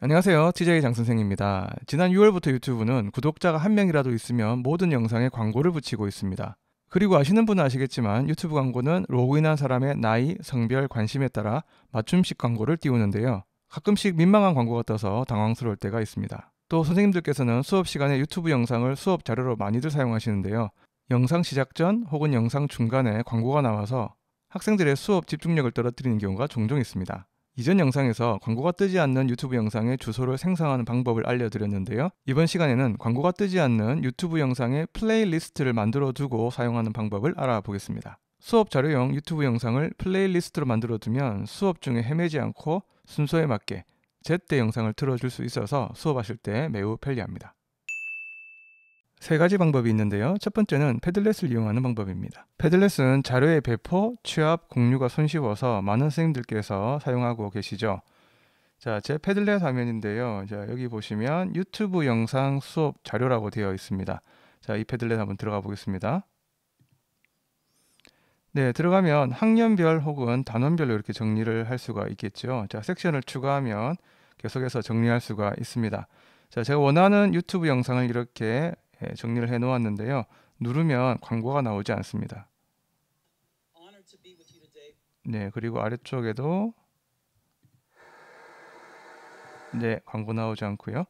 안녕하세요. TJ 장 선생입니다. 지난 6월부터 유튜브는 구독자가 한 명이라도 있으면 모든 영상에 광고를 붙이고 있습니다. 그리고 아시는 분은 아시겠지만 유튜브 광고는 로그인한 사람의 나이, 성별, 관심에 따라 맞춤식 광고를 띄우는데요. 가끔씩 민망한 광고가 떠서 당황스러울 때가 있습니다. 또 선생님들께서는 수업 시간에 유튜브 영상을 수업 자료로 많이들 사용하시는데요. 영상 시작 전 혹은 영상 중간에 광고가 나와서 학생들의 수업 집중력을 떨어뜨리는 경우가 종종 있습니다. 이전 영상에서 광고가 뜨지 않는 유튜브 영상의 주소를 생성하는 방법을 알려드렸는데요. 이번 시간에는 광고가 뜨지 않는 유튜브 영상의 플레이리스트를 만들어 두고 사용하는 방법을 알아보겠습니다. 수업 자료용 유튜브 영상을 플레이리스트로 만들어 두면 수업 중에 헤매지 않고 순서에 맞게 제때 영상을 틀어줄 수 있어서 수업하실 때 매우 편리합니다. 세 가지 방법이 있는데요. 첫 번째는 패들렛을 이용하는 방법입니다. 패들렛은 자료의 배포, 취합, 공유가 손쉬워서 많은 선생님들께서 사용하고 계시죠. 자, 제 패들렛 화면인데요. 자, 여기 보시면 유튜브 영상 수업 자료라고 되어 있습니다. 자, 이 패들렛 한번 들어가 보겠습니다. 네, 들어가면 학년별 혹은 단원별로 이렇게 정리를 할 수가 있겠죠. 자, 섹션을 추가하면 계속해서 정리할 수가 있습니다. 자, 제가 원하는 유튜브 영상을 이렇게 예, 정리를 해 놓았는데요. 누르면 광고가 나오지 않습니다. 네, 그리고 아래쪽에도 네, 광고 나오지 않고요.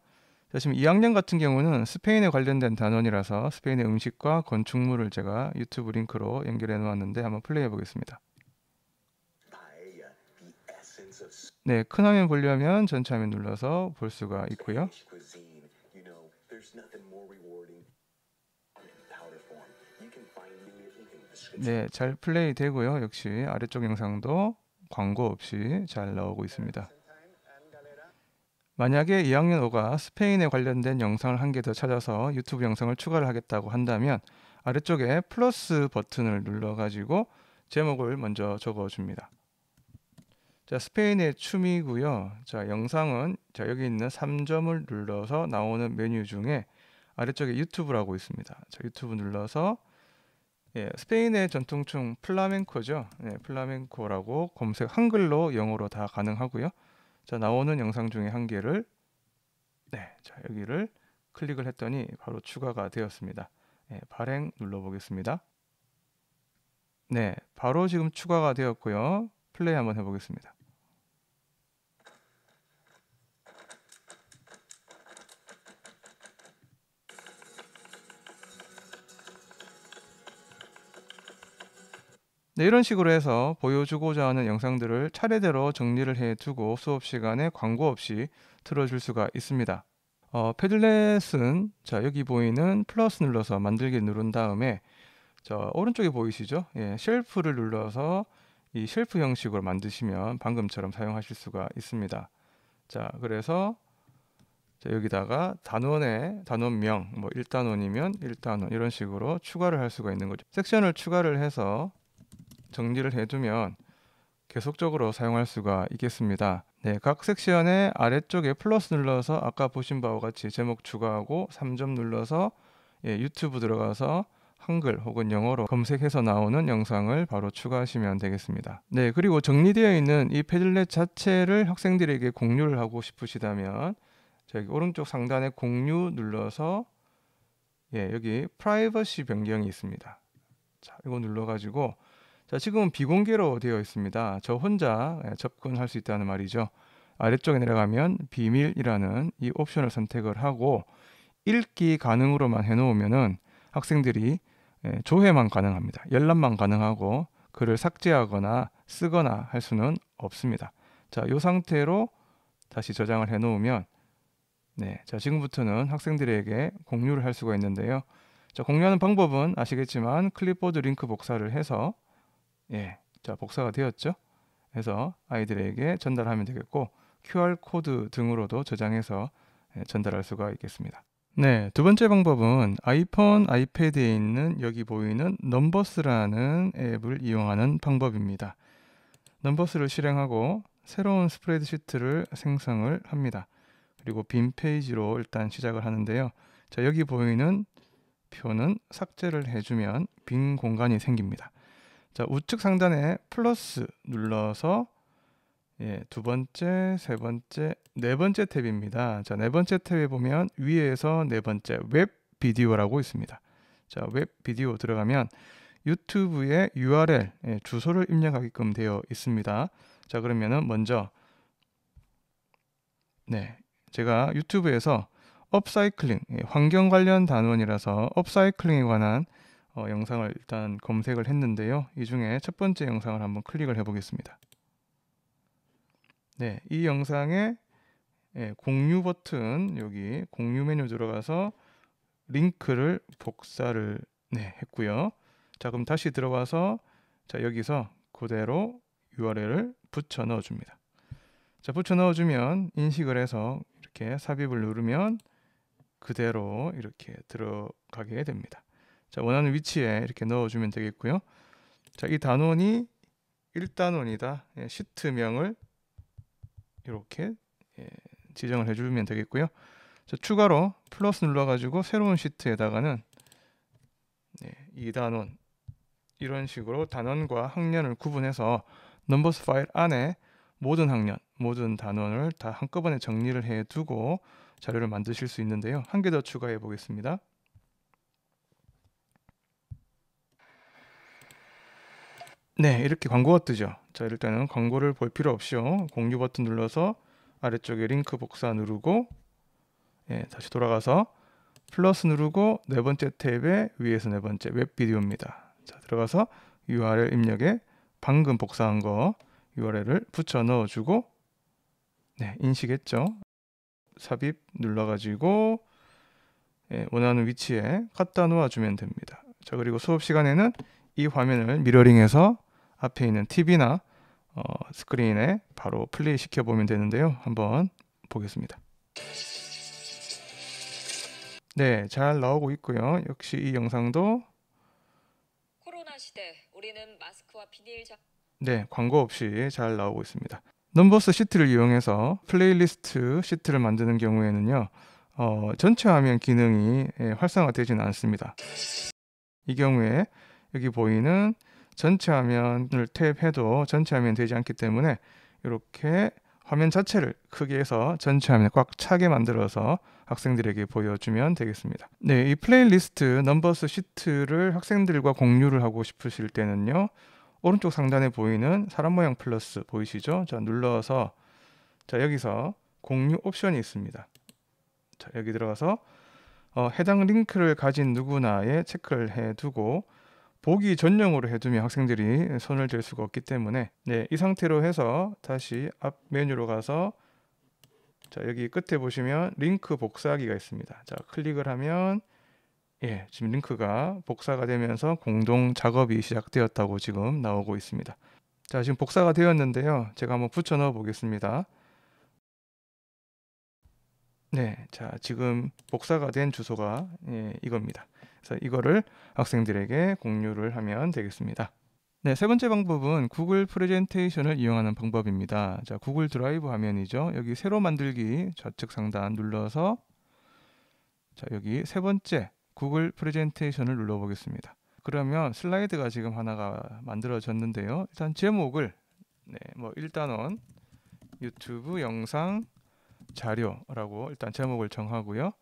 자, 지금 2학년 같은 경우는 스페인에 관련된 단원이라서 스페인의 음식과 건축물을 제가 유튜브 링크로 연결해 놓았는데 한번 플레이해 보겠습니다. 네, 큰 화면 보려면 전체 화면 눌러서 볼 수가 있고요. 네, 잘 플레이 되고요. 역시 아래쪽 영상도 광고 없이 잘 나오고 있습니다. 만약에 2학년 5가 스페인에 관련된 영상을 한 개 더 찾아서 유튜브 영상을 추가를 하겠다고 한다면 아래쪽에 플러스 버튼을 눌러가지고 제목을 먼저 적어줍니다. 자, 스페인의 춤이고요. 자, 영상은 자, 여기 있는 3점을 눌러서 나오는 메뉴 중에 아래쪽에 유튜브라고 있습니다. 자, 유튜브 눌러서 예, 스페인의 전통춤 플라멩코죠. 예, 플라멩코라고 검색 한글로 영어로 다 가능하고요. 자, 나오는 영상 중에 한 개를 네, 자, 여기를 클릭을 했더니 바로 추가가 되었습니다. 예, 발행 눌러 보겠습니다. 네, 바로 지금 추가가 되었고요. 플레이 한번 해 보겠습니다. 네, 이런 식으로 해서 보여주고자 하는 영상들을 차례대로 정리를 해두고 수업 시간에 광고 없이 틀어줄 수가 있습니다. 어, 패들렛은 자 여기 보이는 플러스 눌러서 만들기 누른 다음에 저 오른쪽에 보이시죠? 예, 쉘프를 눌러서 이 쉘프 형식으로 만드시면 방금처럼 사용하실 수가 있습니다. 자 그래서 자, 여기다가 단원의 단원명 뭐 1단원이면 1단원 이런 식으로 추가를 할 수가 있는 거죠. 섹션을 추가를 해서 정리를 해두면 계속적으로 사용할 수가 있겠습니다. 네, 각 섹션의 아래쪽에 플러스 눌러서 아까 보신 바와 같이 제목 추가하고 3점 눌러서 예, 유튜브 들어가서 한글 혹은 영어로 검색해서 나오는 영상을 바로 추가하시면 되겠습니다. 네, 그리고 정리되어 있는 이 패들렛 자체를 학생들에게 공유를 하고 싶으시다면 저기 오른쪽 상단에 공유 눌러서 예, 여기 프라이버시 변경이 있습니다. 자, 이거 눌러 가지고 자, 지금은 비공개로 되어 있습니다. 저 혼자 예, 접근할 수 있다는 말이죠. 아래쪽에 내려가면 비밀이라는 이 옵션을 선택을 하고 읽기 가능으로만 해놓으면은 학생들이 예, 조회만 가능합니다. 열람만 가능하고 글을 삭제하거나 쓰거나 할 수는 없습니다. 자, 이 상태로 다시 저장을 해놓으면 네, 자 지금부터는 학생들에게 공유를 할 수가 있는데요. 자, 공유하는 방법은 아시겠지만 클립보드 링크 복사를 해서 예, 자 복사가 되었죠. 해서 아이들에게 전달하면 되겠고 QR 코드 등으로도 저장해서 예, 전달할 수가 있겠습니다. 네, 두 번째 방법은 아이폰, 아이패드에 있는 여기 보이는 넘버스라는 앱을 이용하는 방법입니다. 넘버스를 실행하고 새로운 스프레드시트를 생성을 합니다. 그리고 빈 페이지로 일단 시작을 하는데요. 자, 여기 보이는 표는 삭제를 해주면 빈 공간이 생깁니다. 자 우측 상단에 플러스 눌러서 예, 두 번째, 세 번째, 네 번째 탭입니다. 자, 네 번째 탭에 보면 위에서 네 번째 웹 비디오라고 있습니다. 자, 웹 비디오 들어가면 유튜브의 URL 예, 주소를 입력하게끔 되어 있습니다. 자, 그러면은 먼저 네, 제가 유튜브에서 업사이클링, 예, 환경 관련 단원이라서 업사이클링에 관한 어, 영상을 일단 검색을 했는데요. 이 중에 첫 번째 영상을 한번 클릭을 해보겠습니다. 네, 이 영상에 예, 공유 버튼 여기 공유 메뉴 들어가서 링크를 복사를 네, 했고요. 자, 그럼 다시 들어와서 자 여기서 그대로 URL을 붙여 넣어줍니다. 자, 붙여 넣어주면 인식을 해서 이렇게 삽입을 누르면 그대로 이렇게 들어가게 됩니다. 자, 원하는 위치에 이렇게 넣어주면 되겠고요. 자, 이 단원이 1단원이다. 예, 시트명을 이렇게 예, 지정을 해주면 되겠고요. 자, 추가로 플러스 눌러가지고 새로운 시트에다가는 예, 2단원 이런 식으로 단원과 학년을 구분해서 넘버스 파일 안에 모든 학년, 모든 단원을 다 한꺼번에 정리를 해두고 자료를 만드실 수 있는데요. 한 개 더 추가해 보겠습니다. 네, 이렇게 광고가 뜨죠. 자, 이럴 때는 광고를 볼 필요 없이요. 공유 버튼 눌러서 아래쪽에 링크 복사 누르고 예, 다시 돌아가서 플러스 누르고 네 번째 탭에 위에서 네 번째 웹 비디오입니다. 자, 들어가서 URL 입력에 방금 복사한 거 URL을 붙여 넣어주고 네, 인식했죠. 삽입 눌러가지고 예, 원하는 위치에 갖다 놓아주면 됩니다. 자, 그리고 수업 시간에는 이 화면을 미러링해서 앞에 있는 TV나 어, 스크린에 바로 플레이 시켜 보면 되는데요. 한번 보겠습니다. 네, 잘 나오고 있고요. 역시 이 영상도 코로나 시대 우리는 마스크와 비닐 장... 네, 광고 없이 잘 나오고 있습니다. 넘버스 시트를 이용해서 플레이리스트 시트를 만드는 경우에는요. 어, 전체 화면 기능이 예, 활성화되지는 않습니다. 이 경우에 여기 보이는 전체 화면을 탭해도 전체 화면 되지 않기 때문에 이렇게 화면 자체를 크게 해서 전체 화면에 꽉 차게 만들어서 학생들에게 보여주면 되겠습니다. 네, 이 플레이리스트 넘버스 시트를 학생들과 공유를 하고 싶으실 때는요. 오른쪽 상단에 보이는 사람 모양 플러스 보이시죠? 자, 눌러서 자, 여기서 공유 옵션이 있습니다. 자, 여기 들어가서 어, 해당 링크를 가진 누구나에 체크를 해두고 보기 전용으로 해두면 학생들이 손을 댈 수가 없기 때문에 네, 이 상태로 해서 다시 앞 메뉴로 가서 자 여기 끝에 보시면 링크 복사하기가 있습니다. 자 클릭을 하면 예 지금 링크가 복사가 되면서 공동 작업이 시작되었다고 지금 나오고 있습니다. 자 지금 복사가 되었는데요. 제가 한번 붙여 넣어 보겠습니다. 네, 자 지금 복사가 된 주소가 예, 이겁니다. 그래서 이거를 학생들에게 공유를 하면 되겠습니다. 네, 세 번째 방법은 구글 프레젠테이션을 이용하는 방법입니다. 자, 구글 드라이브 화면이죠. 여기 새로 만들기 좌측 상단 눌러서 자, 여기 세 번째 구글 프레젠테이션을 눌러 보겠습니다. 그러면 슬라이드가 지금 하나가 만들어졌는데요. 일단 제목을 네, 뭐 1단원 유튜브 영상 자료라고 일단 제목을 정하고요.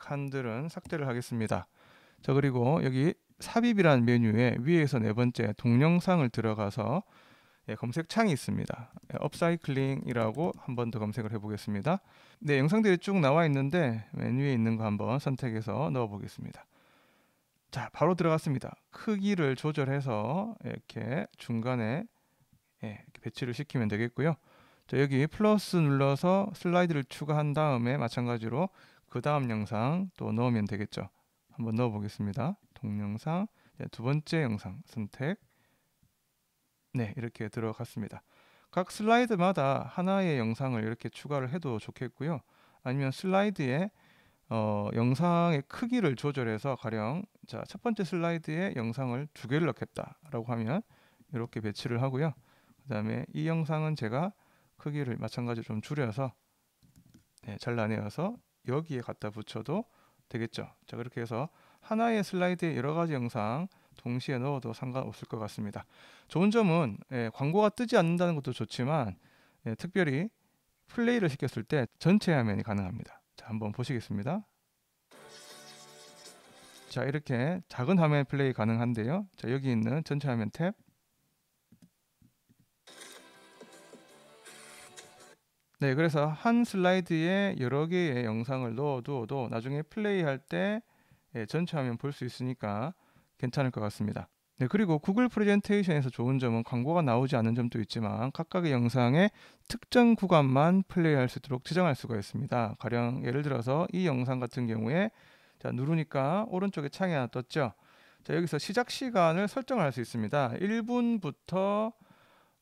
칸들은 삭제를 하겠습니다. 자 그리고 여기 삽입이란 메뉴에 위에서 네 번째 동영상을 들어가서 예, 검색창이 있습니다. 예, 업사이클링이라고 한 번 더 검색을 해보겠습니다. 네, 영상들이 쭉 나와 있는데 메뉴에 있는 거 한번 선택해서 넣어보겠습니다. 자, 바로 들어갔습니다. 크기를 조절해서 이렇게 중간에 예, 이렇게 배치를 시키면 되겠고요. 자, 여기 플러스 눌러서 슬라이드를 추가한 다음에 마찬가지로 그 다음 영상 또 넣으면 되겠죠. 한번 넣어 보겠습니다. 동영상 네, 두 번째 영상 선택 네 이렇게 들어갔습니다. 각 슬라이드마다 하나의 영상을 이렇게 추가를 해도 좋겠고요. 아니면 슬라이드에 어, 영상의 크기를 조절해서 가령 자, 첫 번째 슬라이드에 영상을 두 개를 넣겠다라고 하면 이렇게 배치를 하고요. 그 다음에 이 영상은 제가 크기를 마찬가지로 좀 줄여서 네, 잘라내어서 여기에 갖다 붙여도 되겠죠. 자 그렇게 해서 하나의 슬라이드에 여러 가지 영상 동시에 넣어도 상관없을 것 같습니다. 좋은 점은 예, 광고가 뜨지 않는다는 것도 좋지만 예, 특별히 플레이를 시켰을 때 전체 화면이 가능합니다. 자 한번 보시겠습니다. 자 이렇게 작은 화면 플레이 가능한데요. 자 여기 있는 전체 화면 탭 네, 그래서 한 슬라이드에 여러 개의 영상을 넣어두어도 나중에 플레이할 때 예, 전체 화면 볼 수 있으니까 괜찮을 것 같습니다. 네, 그리고 구글 프레젠테이션에서 좋은 점은 광고가 나오지 않는 점도 있지만 각각의 영상에 특정 구간만 플레이할 수 있도록 지정할 수가 있습니다. 가령 예를 들어서 이 영상 같은 경우에 자, 누르니까 오른쪽에 창이 하나 떴죠. 자, 여기서 시작 시간을 설정할 수 있습니다. 1분부터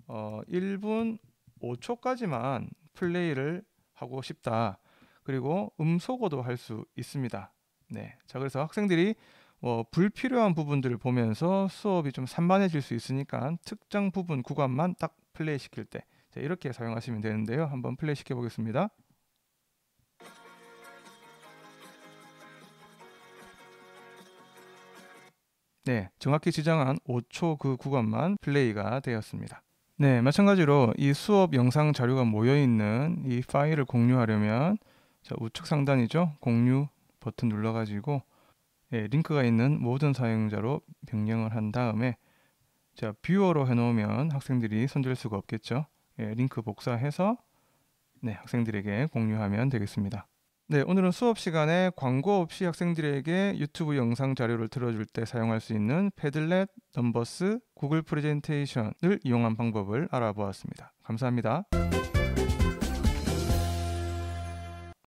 어, 1분 5초까지만 플레이를 하고 싶다. 그리고 음소거도 할 수 있습니다. 네. 자, 그래서 학생들이 뭐 불필요한 부분들을 보면서 수업이 좀 산만해질 수 있으니까 특정 부분 구간만 딱 플레이 시킬 때 자, 이렇게 사용하시면 되는데요. 한번 플레이 시켜 보겠습니다. 네, 정확히 지정한 5초 그 구간만 플레이가 되었습니다. 네, 마찬가지로 이 수업 영상 자료가 모여 있는 이 파일을 공유하려면 자, 우측 상단이죠. 공유 버튼 눌러 가지고 예, 링크가 있는 모든 사용자로 변경을 한 다음에 자, 뷰어로 해 놓으면 학생들이 손질 수가 없겠죠. 예, 링크 복사해서 네, 학생들에게 공유하면 되겠습니다. 네, 오늘은 수업 시간에 광고 없이 학생들에게 유튜브 영상 자료를 들어줄 때 사용할 수 있는 패들렛, 넘버스, 구글 프레젠테이션을 이용한 방법을 알아보았습니다. 감사합니다.